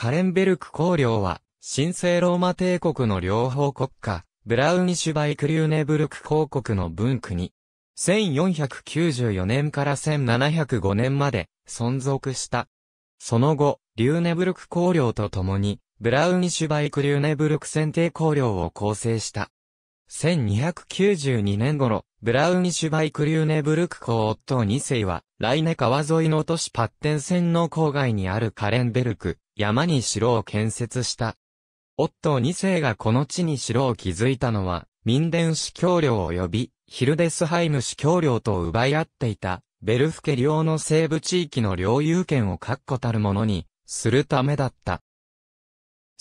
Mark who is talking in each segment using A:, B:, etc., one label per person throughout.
A: カレンベルク公領は、神聖ローマ帝国の両方国家、ブラウニシュバイクリューネブルク公国の分国。1494年から1705年まで存続した。その後、リューネブルク公領と共に、ブラウニシュバイクリューネブルク選定公領を構成した。1292年頃、ブラウニシュバイクリューネブルク公夫2世は、ライネ川沿いの都市パッテン線の郊外にあるカレンベルク、山に城を建設した。オット2世がこの地に城を築いたのは、民伝司教領及び、ヒルデスハイム司教領と奪い合っていた、ベルフケ領の西部地域の領有権を確固たるものに、するためだった。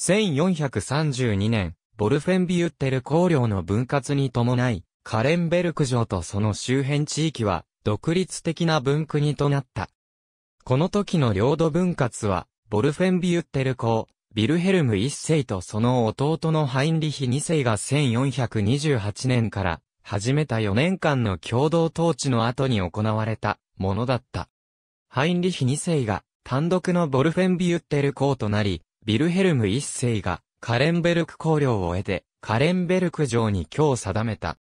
A: 1432年、ボルフェンビュッテル公領の分割に伴い、カレンベルク城とその周辺地域は、独立的な分国となった。この時の領土分割は、ボルフェンビュッテル公、ビルヘルム一世とその弟のハインリヒ二世が1428年から始めた4年間の共同統治の後に行われたものだった。ハインリヒ二世が単独のボルフェンビュッテル公となり、ビルヘルム一世がカレンベルク公領を得て、カレンベルク城に今日定めた。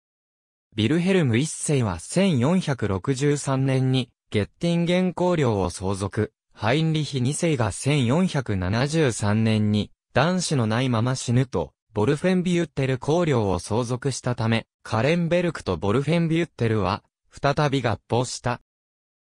A: ビルヘルム一世は1463年にゲッティンゲン公領を相続、ハインリヒ2世が1473年に男子のないまま死ぬと、ボルフェンビュッテル公領を相続したため、カレンベルクとボルフェンビュッテルは、再び合法した。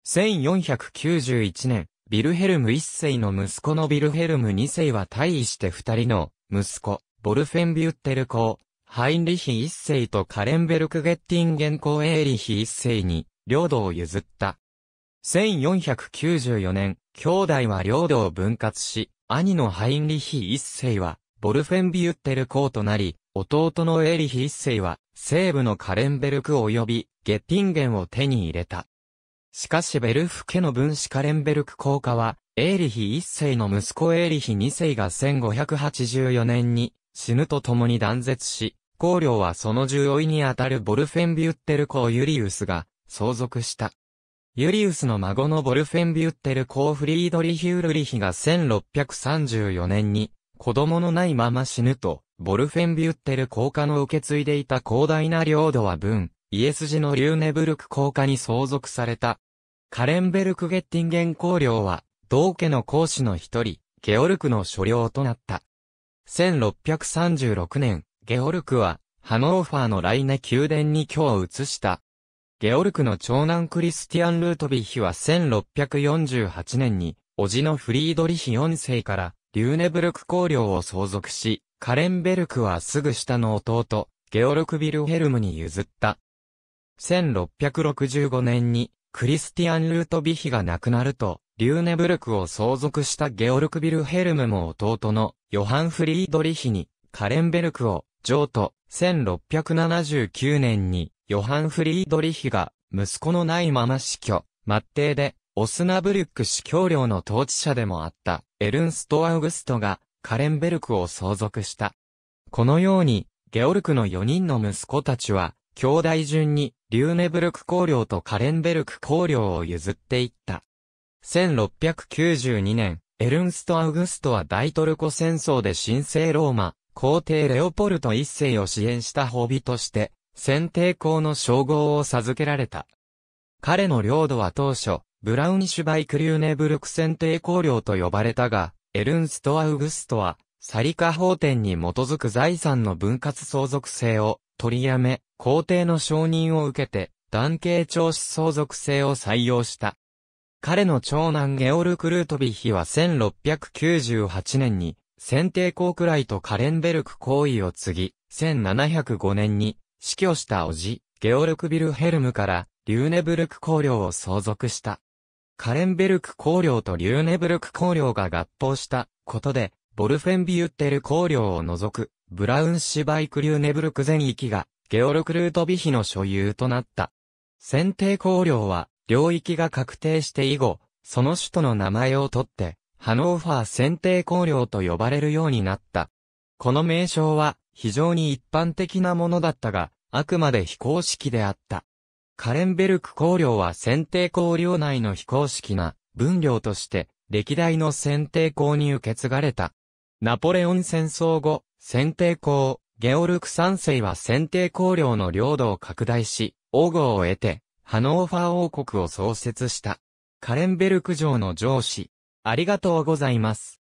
A: 1491年、ビルヘルム1世の息子のビルヘルム2世は退位して二人の息子、ボルフェンビュッテル公、ハインリヒ1世とカレンベルクゲッティンゲン公エーリヒ1世に領土を譲った。1494年、兄弟は領土を分割し、兄のハインリヒ一世は、ボルフェンビュッテル公となり、弟のエーリヒ一世は、西部のカレンベルク及び、ゲッティンゲンを手に入れた。しかしベルフ家の分子カレンベルク公家は、エーリヒ一世の息子エーリヒ二世が1584年に死ぬと共に断絶し、公領はその従意にあたるボルフェンビュッテル公ユリウスが相続した。ユリウスの孫のボルフェンビュッテル・コーフリードリヒ・ュールリヒが1634年に子供のないまま死ぬと、ボルフェンビュッテル公家の受け継いでいた広大な領土は分、イエスジのリューネブルク公家に相続された。カレンベルク・ゲッティンゲン公領は、同家の公使の一人、ゲオルクの所領となった。1636年、ゲオルクは、ハノーファーのライネ宮殿に居を移した。ゲオルクの長男クリスティアン・ルートビヒは1648年に、叔父のフリードリヒ4世から、リューネブルク公領を相続し、カレンベルクはすぐ下の弟、ゲオルク・ビルヘルムに譲った。1665年に、クリスティアン・ルートビヒが亡くなると、リューネブルクを相続したゲオルク・ビルヘルムも弟のヨハン・フリードリヒに、カレンベルクを、譲渡、1679年に、ヨハン・フリードリヒが、息子のないまま死去、末帝で、オスナブルック司教領の統治者でもあった、エルンスト・アウグストが、カレンベルクを相続した。このように、ゲオルクの4人の息子たちは、兄弟順に、リューネブルク公領とカレンベルク公領を譲っていった。1692年、エルンスト・アウグストは大トルコ戦争で神聖ローマ、皇帝レオポルト一世を支援した褒美として、選定校の称号を授けられた。彼の領土は当初、ブラウニシュバイクリューネブルク選定校領と呼ばれたが、エルンスト・アウグストは、サリカ法典に基づく財産の分割相続性を取りやめ、皇帝の承認を受けて、男系長子相続制を採用した。彼の長男ゲオル・クルートビヒは1698年に、選定校くらいとカレンベルク行為を継ぎ、1705年に死去した叔父、ゲオルク・ビルヘルムから、リューネブルク公領を相続した。カレンベルク公領とリューネブルク公領が合法したことで、ボルフェンビュッテル公領を除く、ブラウンシバイク・リューネブルク全域が、ゲオルク・ルートビヒの所有となった。選定公領は、領域が確定して以後、その首都の名前を取って、ハノーファー選定公領と呼ばれるようになった。この名称は、非常に一般的なものだったが、あくまで非公式であった。カレンベルク公領は選定公領内の非公式な分領として、歴代の選定公に受け継がれた。ナポレオン戦争後、選定公、ゲオルク三世は選定公領の領土を拡大し、王号を得て、ハノーファー王国を創設した。カレンベルク城の上司。ありがとうございます。